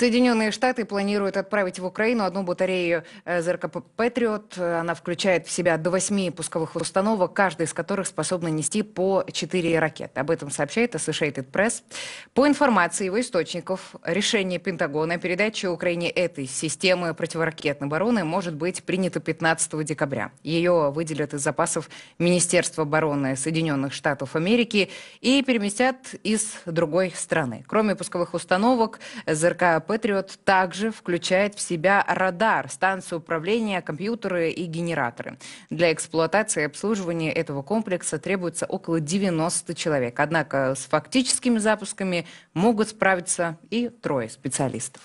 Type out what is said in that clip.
Соединенные Штаты планируют отправить в Украину одну батарею э, ЗРК «Патриот». Она включает в себя до восьми пусковых установок, каждая из которых способна нести по четыре ракеты. Об этом сообщает Associated Press. По информации его источников, решение Пентагона о передаче Украине этой системы противоракетной обороны может быть принято 15 декабря. Ее выделят из запасов Министерства обороны Соединенных Штатов Америки и переместят из другой страны. Кроме пусковых установок, ЗРК Патриот также включает в себя радар, станцию управления, компьютеры и генераторы. Для эксплуатации и обслуживания этого комплекса требуется около 90 человек. Однако с фактическими запусками могут справиться и трое специалистов.